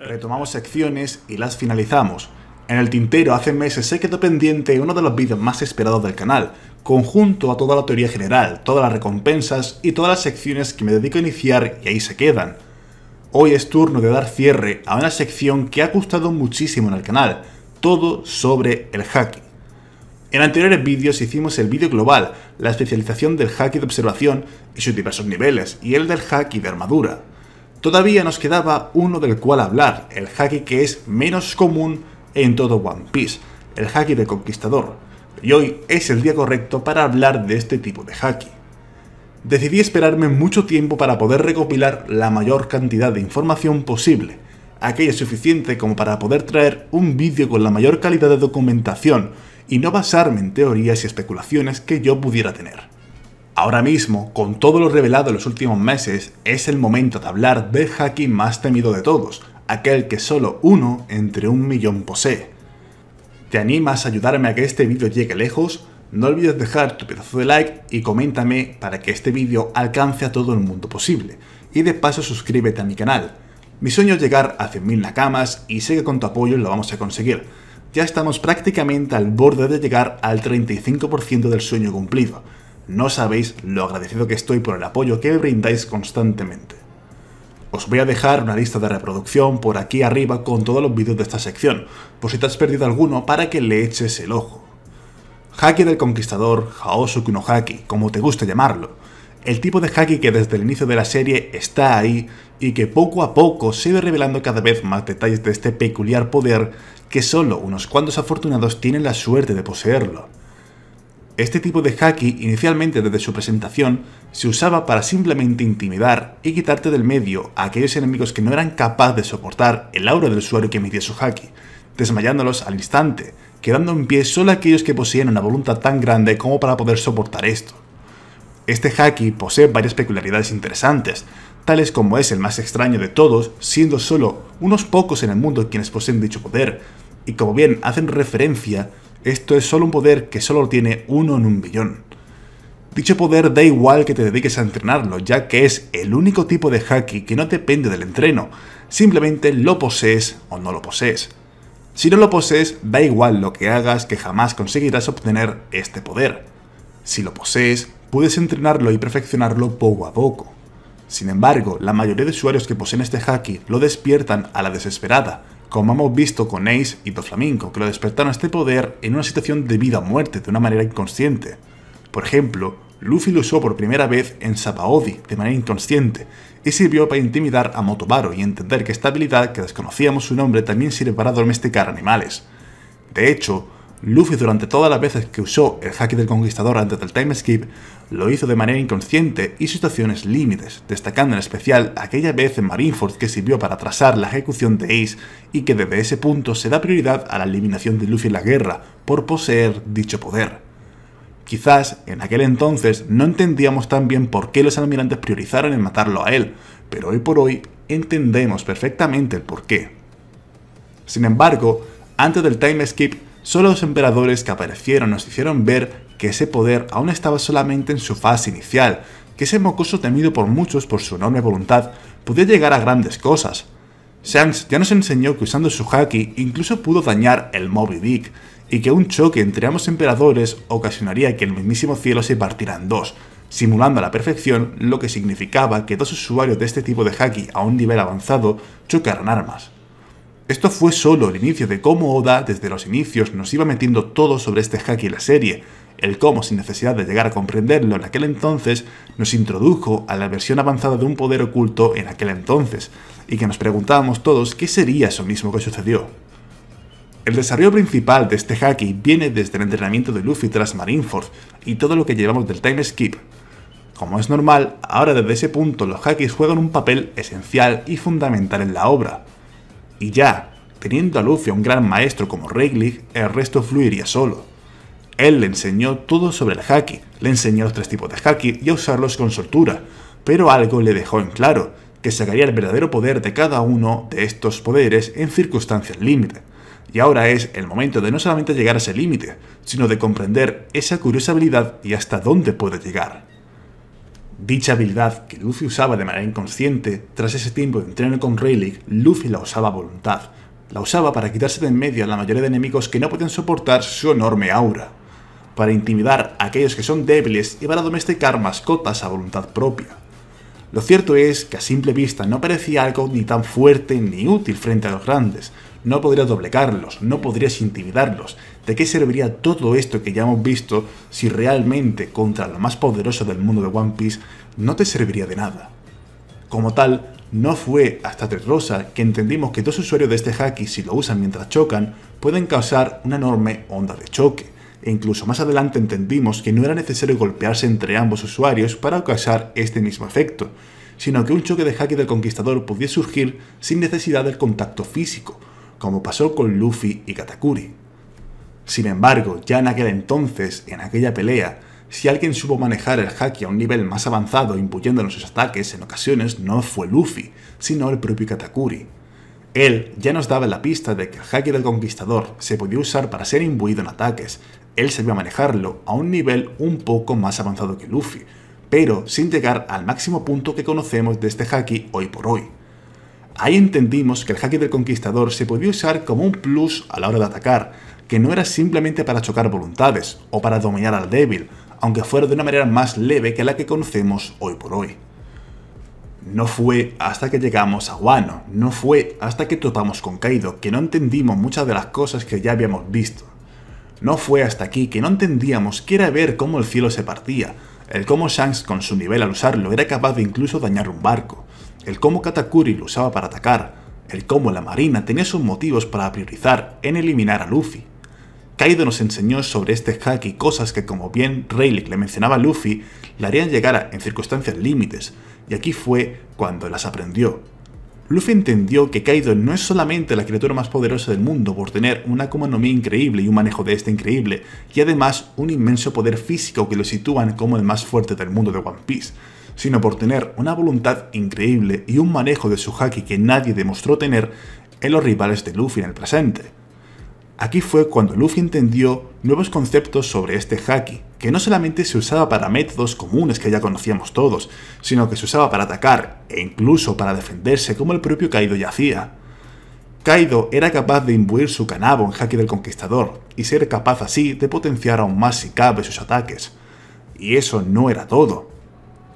Retomamos secciones y las finalizamos. En el tintero hace meses se quedó pendiente uno de los vídeos más esperados del canal, conjunto a toda la teoría general, todas las recompensas y todas las secciones que me dedico a iniciar y ahí se quedan. Hoy es turno de dar cierre a una sección que ha gustado muchísimo en el canal, todo sobre el hacking. En anteriores vídeos hicimos el vídeo global, la especialización del haki de observación y sus diversos niveles, y el del haki de armadura. Todavía nos quedaba uno del cual hablar, el haki que es menos común en todo One Piece, el haki de conquistador, y hoy es el día correcto para hablar de este tipo de haki. Decidí esperarme mucho tiempo para poder recopilar la mayor cantidad de información posible, aquella suficiente como para poder traer un vídeo con la mayor calidad de documentación y no basarme en teorías y especulaciones que yo pudiera tener. Ahora mismo, con todo lo revelado en los últimos meses, es el momento de hablar del hacking más temido de todos, aquel que solo uno entre un millón posee. ¿Te animas a ayudarme a que este vídeo llegue lejos? No olvides dejar tu pedazo de like y coméntame para que este vídeo alcance a todo el mundo posible. Y de paso suscríbete a mi canal. Mi sueño es llegar a 100.000 nakamas y sé que con tu apoyo lo vamos a conseguir ya estamos prácticamente al borde de llegar al 35% del sueño cumplido. No sabéis lo agradecido que estoy por el apoyo que me brindáis constantemente. Os voy a dejar una lista de reproducción por aquí arriba con todos los vídeos de esta sección, por si te has perdido alguno para que le eches el ojo. Haki del Conquistador, Haosukunohaki, no Haki, como te guste llamarlo, el tipo de Haki que desde el inicio de la serie está ahí y que poco a poco se ve revelando cada vez más detalles de este peculiar poder que solo unos cuantos afortunados tienen la suerte de poseerlo. Este tipo de haki inicialmente desde su presentación se usaba para simplemente intimidar y quitarte del medio a aquellos enemigos que no eran capaces de soportar el aura del usuario que emitía su haki, desmayándolos al instante, quedando en pie solo aquellos que poseían una voluntad tan grande como para poder soportar esto. Este haki posee varias peculiaridades interesantes, tales como es el más extraño de todos, siendo solo unos pocos en el mundo quienes poseen dicho poder, y como bien hacen referencia, esto es solo un poder que solo tiene uno en un billón. Dicho poder da igual que te dediques a entrenarlo, ya que es el único tipo de haki que no depende del entreno, simplemente lo posees o no lo posees. Si no lo posees, da igual lo que hagas que jamás conseguirás obtener este poder. Si lo posees, puedes entrenarlo y perfeccionarlo poco a poco. Sin embargo, la mayoría de usuarios que poseen este haki lo despiertan a la desesperada, como hemos visto con Ace y Doflamingo, que lo despertaron a este poder en una situación de vida o muerte de una manera inconsciente. Por ejemplo, Luffy lo usó por primera vez en Sabaody de manera inconsciente y sirvió para intimidar a Motobaro y entender que esta habilidad, que desconocíamos su nombre, también sirve para domesticar animales. De hecho, Luffy durante todas las veces que usó el Haki del conquistador antes del time skip, lo hizo de manera inconsciente y situaciones límites, destacando en especial aquella vez en Marineford que sirvió para atrasar la ejecución de Ace y que desde ese punto se da prioridad a la eliminación de Luffy en la guerra por poseer dicho poder. Quizás en aquel entonces no entendíamos tan bien por qué los almirantes priorizaron en matarlo a él, pero hoy por hoy entendemos perfectamente el por qué. Sin embargo, antes del time skip Solo los emperadores que aparecieron nos hicieron ver que ese poder aún estaba solamente en su fase inicial, que ese mocoso temido por muchos por su enorme voluntad podía llegar a grandes cosas. Shanks ya nos enseñó que usando su haki incluso pudo dañar el Moby Dick, y que un choque entre ambos emperadores ocasionaría que el mismísimo cielo se partiera en dos, simulando a la perfección lo que significaba que dos usuarios de este tipo de haki a un nivel avanzado chocaran armas. Esto fue solo el inicio de cómo Oda desde los inicios nos iba metiendo todo sobre este hack y la serie, el cómo, sin necesidad de llegar a comprenderlo en aquel entonces, nos introdujo a la versión avanzada de un poder oculto en aquel entonces, y que nos preguntábamos todos qué sería eso mismo que sucedió. El desarrollo principal de este haki viene desde el entrenamiento de Luffy tras Marineford y todo lo que llevamos del time skip. Como es normal, ahora desde ese punto los hakis juegan un papel esencial y fundamental en la obra, y ya, teniendo a Luffy a un gran maestro como Reiglich, el resto fluiría solo. Él le enseñó todo sobre el haki, le enseñó los tres tipos de haki y a usarlos con soltura, pero algo le dejó en claro, que sacaría el verdadero poder de cada uno de estos poderes en circunstancias límite. Y ahora es el momento de no solamente llegar a ese límite, sino de comprender esa curiosa habilidad y hasta dónde puede llegar. Dicha habilidad, que Luffy usaba de manera inconsciente, tras ese tiempo de entreno con Rayleigh, Luffy la usaba a voluntad. La usaba para quitarse de en medio a la mayoría de enemigos que no podían soportar su enorme aura, para intimidar a aquellos que son débiles y para domesticar mascotas a voluntad propia. Lo cierto es que a simple vista no parecía algo ni tan fuerte ni útil frente a los grandes, no podrías doblegarlos, no podrías intimidarlos. ¿De qué serviría todo esto que ya hemos visto si realmente contra lo más poderoso del mundo de One Piece no te serviría de nada? Como tal, no fue hasta Tres Rosa que entendimos que dos usuarios de este haki, si lo usan mientras chocan, pueden causar una enorme onda de choque. E incluso más adelante entendimos que no era necesario golpearse entre ambos usuarios para causar este mismo efecto, sino que un choque de haki del conquistador podía surgir sin necesidad del contacto físico, como pasó con Luffy y Katakuri. Sin embargo, ya en aquel entonces, en aquella pelea, si alguien supo manejar el haki a un nivel más avanzado impuyendo sus ataques, en ocasiones no fue Luffy, sino el propio Katakuri. Él ya nos daba la pista de que el haki del conquistador se podía usar para ser imbuido en ataques, él sabía manejarlo a un nivel un poco más avanzado que Luffy, pero sin llegar al máximo punto que conocemos de este haki hoy por hoy. Ahí entendimos que el hacker del conquistador se podía usar como un plus a la hora de atacar, que no era simplemente para chocar voluntades o para dominar al débil, aunque fuera de una manera más leve que la que conocemos hoy por hoy. No fue hasta que llegamos a Wano, no fue hasta que topamos con Kaido que no entendimos muchas de las cosas que ya habíamos visto. No fue hasta aquí que no entendíamos que era ver cómo el cielo se partía, el cómo Shanks con su nivel al usarlo era capaz de incluso dañar un barco el cómo Katakuri lo usaba para atacar, el cómo la marina tenía sus motivos para priorizar en eliminar a Luffy. Kaido nos enseñó sobre este hack y cosas que como bien Rayleigh le mencionaba a Luffy, le harían llegar en circunstancias límites, y aquí fue cuando las aprendió. Luffy entendió que Kaido no es solamente la criatura más poderosa del mundo por tener una economía increíble y un manejo de este increíble, y además un inmenso poder físico que lo sitúan como el más fuerte del mundo de One Piece, sino por tener una voluntad increíble y un manejo de su haki que nadie demostró tener en los rivales de Luffy en el presente. Aquí fue cuando Luffy entendió nuevos conceptos sobre este haki, que no solamente se usaba para métodos comunes que ya conocíamos todos, sino que se usaba para atacar e incluso para defenderse como el propio Kaido ya hacía. Kaido era capaz de imbuir su canabo en haki del conquistador y ser capaz así de potenciar aún más si cabe sus ataques. Y eso no era todo.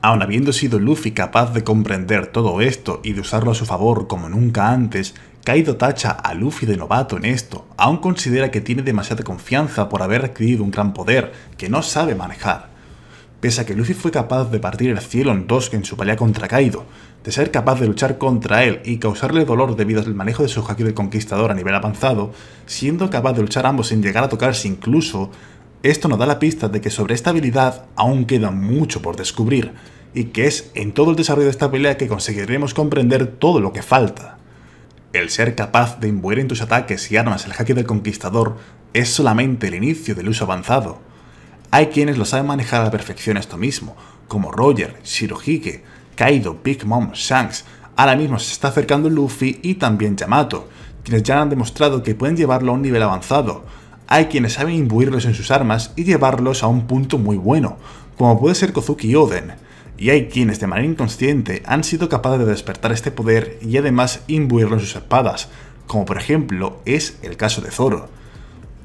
Aun habiendo sido Luffy capaz de comprender todo esto y de usarlo a su favor como nunca antes, Kaido tacha a Luffy de novato en esto, aún considera que tiene demasiada confianza por haber adquirido un gran poder que no sabe manejar. Pese a que Luffy fue capaz de partir el cielo en dos en su pelea contra Kaido, de ser capaz de luchar contra él y causarle dolor debido al manejo de su haki del conquistador a nivel avanzado, siendo capaz de luchar ambos sin llegar a tocarse incluso, esto nos da la pista de que sobre esta habilidad aún queda mucho por descubrir, y que es en todo el desarrollo de esta pelea que conseguiremos comprender todo lo que falta. El ser capaz de imbuir en tus ataques y armas el jaque del conquistador es solamente el inicio del uso avanzado. Hay quienes lo saben manejar a la perfección esto mismo, como Roger, Shirohige, Kaido, Big Mom, Shanks, ahora mismo se está acercando Luffy y también Yamato, quienes ya han demostrado que pueden llevarlo a un nivel avanzado, hay quienes saben imbuirlos en sus armas y llevarlos a un punto muy bueno, como puede ser Kozuki Oden, y hay quienes de manera inconsciente han sido capaces de despertar este poder y además imbuirlo en sus espadas, como por ejemplo es el caso de Zoro.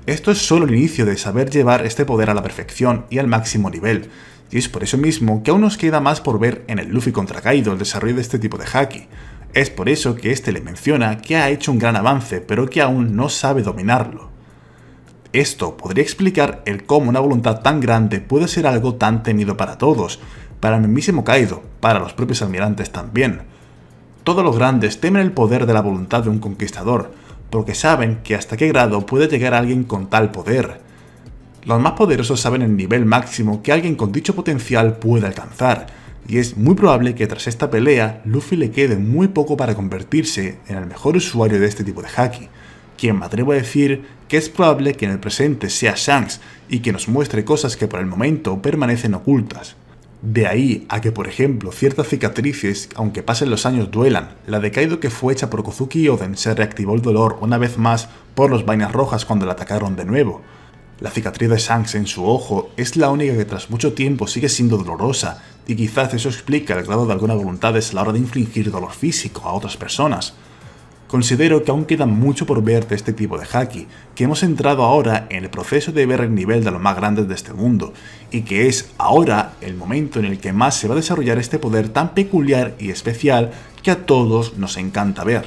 Esto es solo el inicio de saber llevar este poder a la perfección y al máximo nivel, y es por eso mismo que aún nos queda más por ver en el Luffy contra Kaido el desarrollo de este tipo de haki. Es por eso que este le menciona que ha hecho un gran avance, pero que aún no sabe dominarlo. Esto podría explicar el cómo una voluntad tan grande puede ser algo tan temido para todos, para el mismísimo Kaido, para los propios almirantes también. Todos los grandes temen el poder de la voluntad de un conquistador, porque saben que hasta qué grado puede llegar alguien con tal poder. Los más poderosos saben el nivel máximo que alguien con dicho potencial puede alcanzar, y es muy probable que tras esta pelea Luffy le quede muy poco para convertirse en el mejor usuario de este tipo de haki quien me atrevo a decir que es probable que en el presente sea Shanks y que nos muestre cosas que por el momento permanecen ocultas. De ahí a que, por ejemplo, ciertas cicatrices, aunque pasen los años, duelan. La de Kaido que fue hecha por Kozuki y Oden se reactivó el dolor una vez más por los vainas rojas cuando la atacaron de nuevo. La cicatriz de Shanks en su ojo es la única que tras mucho tiempo sigue siendo dolorosa, y quizás eso explica el grado de alguna voluntades a la hora de infligir dolor físico a otras personas. Considero que aún queda mucho por ver de este tipo de haki, que hemos entrado ahora en el proceso de ver el nivel de los más grandes de este mundo, y que es ahora el momento en el que más se va a desarrollar este poder tan peculiar y especial que a todos nos encanta ver.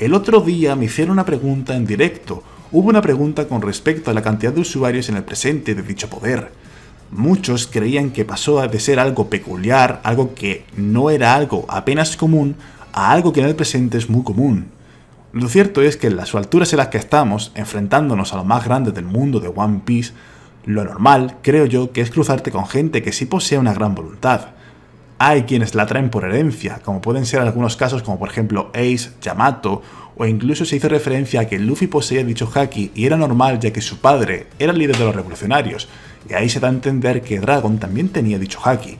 El otro día me hicieron una pregunta en directo, hubo una pregunta con respecto a la cantidad de usuarios en el presente de dicho poder. Muchos creían que pasó de ser algo peculiar, algo que no era algo apenas común, a algo que en el presente es muy común. Lo cierto es que en las alturas en las que estamos, enfrentándonos a lo más grande del mundo de One Piece, lo normal, creo yo, que es cruzarte con gente que sí posee una gran voluntad. Hay quienes la traen por herencia, como pueden ser algunos casos como por ejemplo Ace, Yamato, o incluso se hizo referencia a que Luffy poseía dicho haki y era normal ya que su padre era el líder de los revolucionarios, y ahí se da a entender que Dragon también tenía dicho haki.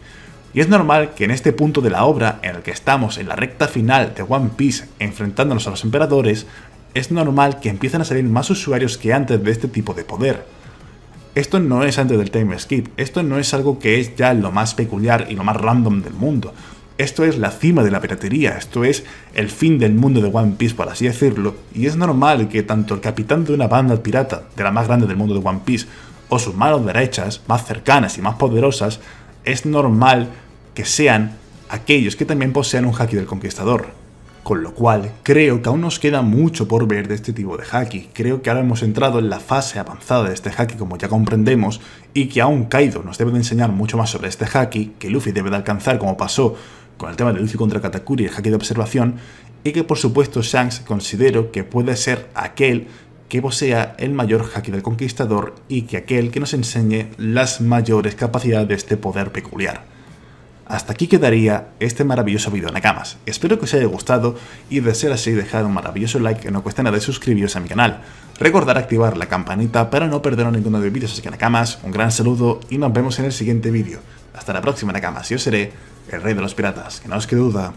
Y es normal que en este punto de la obra, en el que estamos en la recta final de One Piece enfrentándonos a los emperadores, es normal que empiecen a salir más usuarios que antes de este tipo de poder. Esto no es antes del time skip, esto no es algo que es ya lo más peculiar y lo más random del mundo. Esto es la cima de la piratería, esto es el fin del mundo de One Piece, por así decirlo, y es normal que tanto el capitán de una banda pirata, de la más grande del mundo de One Piece, o sus manos derechas, más cercanas y más poderosas, es normal que sean aquellos que también posean un haki del conquistador. Con lo cual, creo que aún nos queda mucho por ver de este tipo de haki. Creo que ahora hemos entrado en la fase avanzada de este haki, como ya comprendemos, y que aún Kaido nos debe de enseñar mucho más sobre este haki, que Luffy debe de alcanzar, como pasó con el tema de Luffy contra Katakuri, el haki de observación, y que por supuesto Shanks considero que puede ser aquel que posea el mayor haki del conquistador y que aquel que nos enseñe las mayores capacidades de este poder peculiar. Hasta aquí quedaría este maravilloso video Nakamas. Espero que os haya gustado y de ser así dejad un maravilloso like que no cuesta nada y suscribiros a mi canal. recordad activar la campanita para no perderos ninguno de mis vídeos. Así que Nakamas, un gran saludo y nos vemos en el siguiente vídeo. Hasta la próxima Nakamas, yo seré el rey de los piratas, que no os quede duda.